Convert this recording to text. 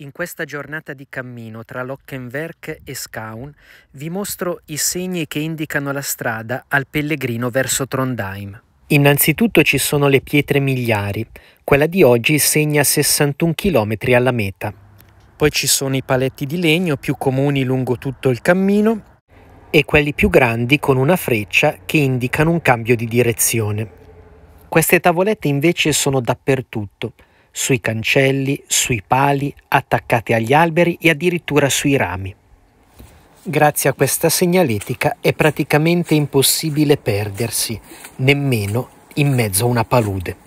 In questa giornata di cammino tra Lockenwerk e Skaun vi mostro i segni che indicano la strada al pellegrino verso Trondheim. Innanzitutto ci sono le pietre miliari, quella di oggi segna 61 km alla meta. Poi ci sono i paletti di legno più comuni lungo tutto il cammino e quelli più grandi con una freccia che indicano un cambio di direzione. Queste tavolette invece sono dappertutto, sui cancelli, sui pali, attaccate agli alberi e addirittura sui rami. Grazie a questa segnaletica è praticamente impossibile perdersi, nemmeno in mezzo a una palude.